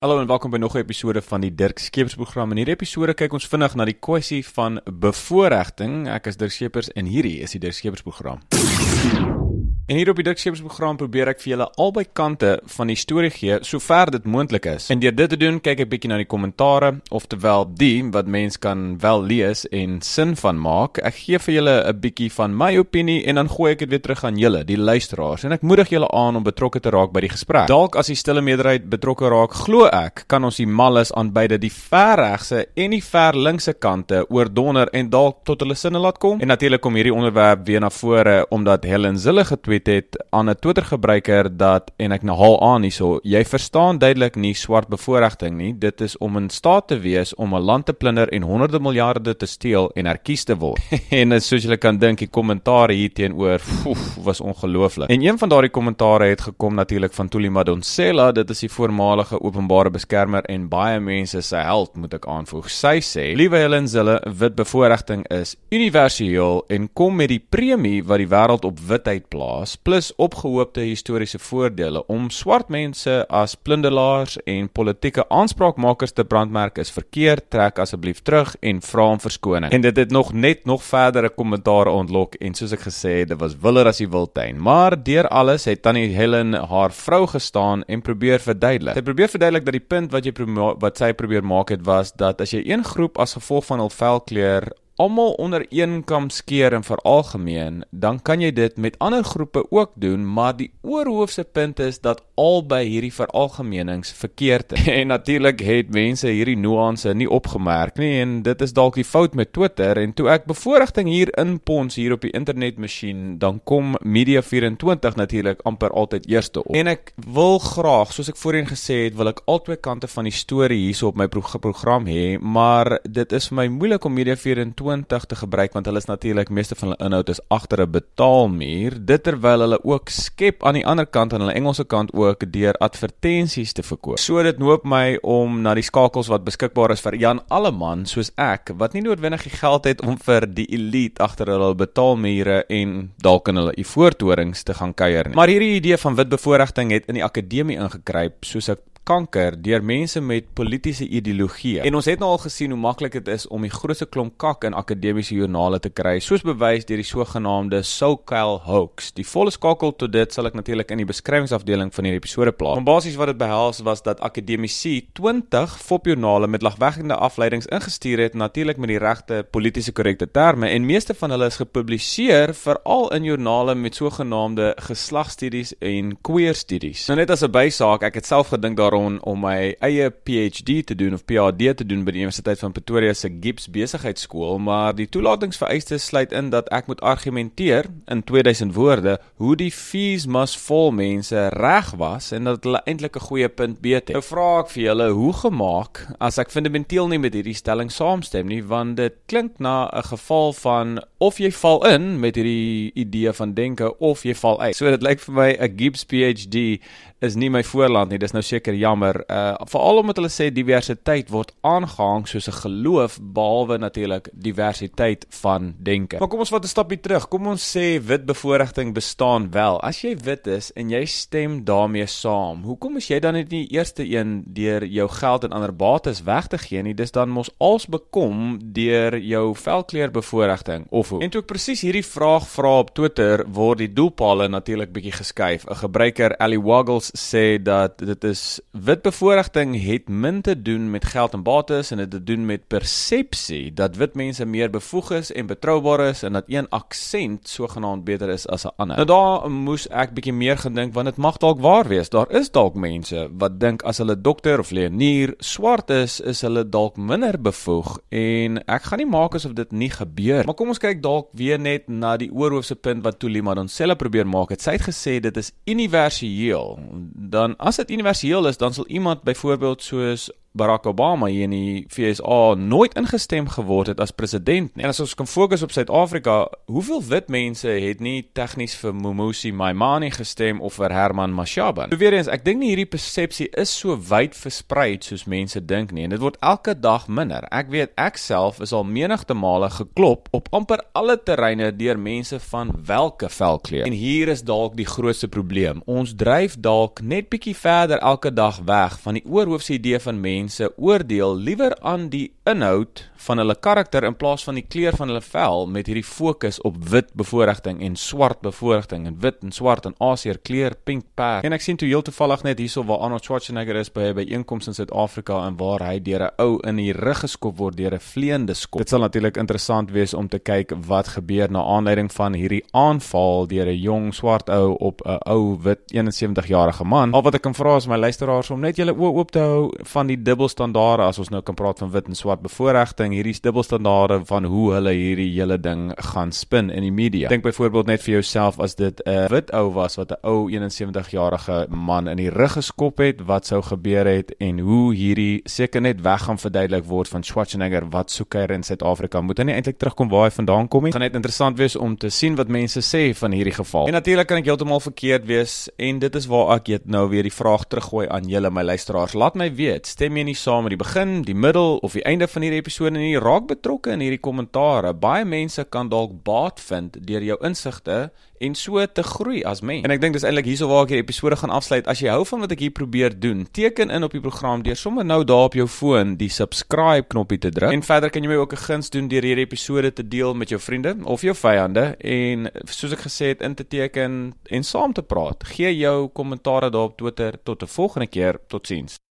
Hallo en welkom by nog 'n episode van die Dirk Skeepers program. In hierdie episode kyk ons vinnig na die kwessie van bevoordiging. Ek is Dirk Skeepers en hierdie is die Dirk Skeepers program. En hier op die Dikskepsprogram probeer ek vir julle albei kante van die storie gee sover dit moontlik is. En deur dit te doen, kyk ek bietjie na die kommentare ofterwel die wat mense kan wel lees en sin van maak. Ek gee vir julle 'n bietjie van my opinie en dan gooi ek dit weer terug aan julle, die luisteraars. En ek moedig julle aan om betrokke te raak by die gesprek. Dalk as die stille meerderheid betrokke raak, glo ek, kan ons die malles aan beide die ver regse en die ver linkse kante oordonder en dalk tot hulle sinne laat kom. En natuurlik kom hierdie onderwerp weer na vore omdat Helen Zille getwee getweet het aan 'n Twitter gebruiker dat en ek nahaal nou aan hierso, jy verstaan duidelik nie swart bevoordiging nie. Dit is om in staat te wees om 'n land te plunder en honderde miljarde te steel en herkies te word. en soos julle kan dink, die kommentaar hier teenoor, foef, was ongelooflik. En een van daardie kommentare het gekom natuurlik van Tulima Donsela, dit is die voormalige openbare beskermer en baie mense se held, moet ek aanvoeg. Sy sê: "Liewe Helen Zille, wit bevoordiging is universeel en kom met die premie wat die wêreld op witheid plaas." was plus opgehoopte historiese voordele om swart mense as plunderlaars en politieke aanspraakmakers te brandmerk is verkeerd trek asseblief terug en vra om verskoning en dit het nog net nog verdere kommentaar ontlok en soos ek gesê het dit was willer as die wildtuin maar deur alles het tannie Helen haar vrou gestaan en probeer verduidelik sy probeer verduidelik dat die punt wat jy wat sy probeer maak het was dat as jy een groep as gevolg van hul velkleur almal onder een kam skeer en veralgemeen, dan kan jy dit met ander groepe ook doen, maar die oorhoofse punt is dat albei hierdie veralgemenings verkeerd is. En natuurlik het mense hierdie nuance nie opgemerk nie en dit is dalk die fout met Twitter en toe ek bevoordiging hier inpons hier op die internetmasjien, dan kom Media24 natuurlik amper altyd eerste op. En ek wil graag, soos ek voorheen gesê het, wil ek al twee kante van die storie hierso op my pro program hê, maar dit is vir my moeilik om Media24 te gebruik want hulle is natuurlik meeste van hulle inhoud is agter 'n betaalmuur dit terwyl hulle ook skep aan die ander kant aan hulle Engelse kant ook deur advertensies te verkoop. So dit noop my om na die skakels wat beskikbaar is vir Jan Alleman soos ek wat nie noodwendig die geld het om vir die elite agter hulle betaalmure en dalk in hulle ivoortorings te gaan kuier nie. Maar hierdie idee van wit bevoordiging het in die akademie ingekruip soos ek kanker deur mense met politieke ideologieë. En ons het nou al gesien hoe maklik dit is om die grootste klomp kak in akademiese joernale te kry, soos bewys deur die sogenaamde Soquel hoax. Die volle skakel tot dit sal ek natuurlik in die beskrywingsafdeling van hierdie episode plaas. Maar basies wat dit behels was dat akademici 20 fopjoernale met lagwekkende afleidings ingestuur het, natuurlik met die regte politieke korrekte terme en meeste van hulle is gepubliseer veral in joernale met sogenaamde geslagstudies en queer studies. Nou net as 'n bysaak, ek het self gedink daaroor Aaron om my eie PhD te doen of PhD te doen by die Universiteit van Pretoria se Gibbs Besigheidskool, maar die toelatingsvereistes sluit in dat ek moet argumenteer in 2000 woorde hoe die fees mas vol mense reg was en dat hulle eintlik 'n goeie punt beet het. Nou vra ek vir julle, hoe gemaak as ek fundamenteel nie met hierdie stelling saamstem nie, want dit klink na 'n geval van of jy val in met hierdie idee van denke of jy val uit. So dit lyk vir my 'n Gibbs PhD is nie my voorland nie. Dis nou seker jammer. Uh veral omdat hulle sê diversiteit word aangehang soos 'n geloof behalwe natuurlik diversiteit van denke. Maar kom ons vat 'n stapie terug. Kom ons sê wit bevoordiging bestaan wel. As jy wit is en jy stem daarmee saam, hoekom is jy dan net nie die eerste een deur jou geld en ander bates weg te gee nie? Dis dan mos als bekom deur jou velkleur bevoordiging of hoe? En toe ek presies hierdie vraag vra op Twitter, word die doelpaale natuurlik bietjie geskuif. 'n Gebruiker Ali Waggle Wells sê dat dit is witbevoordiging het min te doen met geld en bates en dit het te doen met persepsie dat wit mense meer bevoeg is en betroubaar is en dat een aksent sogenaamd beter is as 'n ander. Nou daar moes ek bietjie meer gedink want dit mag dalk waar wees. Daar is dalk mense wat dink as hulle dokter of leenier swart is, is hulle dalk minder bevoeg en ek gaan nie maak asof dit nie gebeur. Maar kom ons kyk dalk weer net na die oorhoofse punt wat Tolima dan self probeer maak. Het. Sy het gesê dit is universeel dan as dit universeel is, dan sal iemand byvoorbeeld soos Barack Obama hier in die VSA nooit ingestem geword het as president nie. En as ons kan fokus op Suid-Afrika, hoeveel wit mense het nie tegnies vir Momosi Maimane gestem of vir Herman Mashaba nie? Nou weer eens, ek dink nie hierdie persepsie is so wyd versprei soos mense dink nie en dit word elke dag minder. Ek weet ek self is al menigte male geklop op amper alle terreine deur mense van welke velkleur. En hier is dalk die grootste probleem. Ons dryf dalk net bietjie verder elke dag weg van die oorhoofse idee van mense mense oordeel liewer aan die inhoud van hulle karakter in plaas van die kleur van hulle vel met hierdie fokus op wit bevoordiging en swart bevoordiging en wit en swart en asier kleur pink pear. En ek sien toe heel toevallig net hierso waar Arnold Schwarzenegger is by by einkoms in Suid-Afrika en waar hy deur 'n ou in die rug geskop word deur 'n vleiende skop. Dit sal natuurlik interessant wees om te kyk wat gebeur na aanleiding van hierdie aanval deur 'n jong swart ou op 'n ou wit 71-jarige man. Al wat ek kan vra is my luisteraars om net julle oë oop te hou van die dubbelstandaarde as ons nou kan praat van wit en swart swart bevoordiging, hierdie dubbelstandaarde van hoe hulle hierdie hele ding gaan spin in die media. Dink byvoorbeeld net vir jouself as dit 'n wit ou was wat 'n ou 71-jarige man in die rug geskop het, wat sou gebeur het en hoe hierdie seker net weg gaan verduidelik word van Schwarzenegger wat soek hy in Suid-Afrika? Moet hy nie eintlik terugkom waar hy vandaan kom nie? Gaan net interessant wees om te sien wat mense sê van hierdie geval. En natuurlik kan ek heeltemal verkeerd wees en dit is waar ek dit nou weer die vraag teruggooi aan julle my luisteraars. Laat my weet, stem jy nie saam met die begin, die middel of die einde einde van hierdie episode nie raak betrokke in hierdie kommentaare. Baie mense kan dalk baat vind deur jou insigte en so te groei as mens. En ek dink dis eintlik hierso waar ek hierdie episode gaan afsluit. As jy hou van wat ek hier probeer doen, teken in op die program deur sommer nou daar op jou foon die subscribe knoppie te druk. En verder kan jy my ook 'n guns doen deur hierdie episode te deel met jou vriende of jou vyande en soos ek gesê het in te teken en saam te praat. Gee jou kommentaar daar op Twitter tot 'n volgende keer. Totsiens.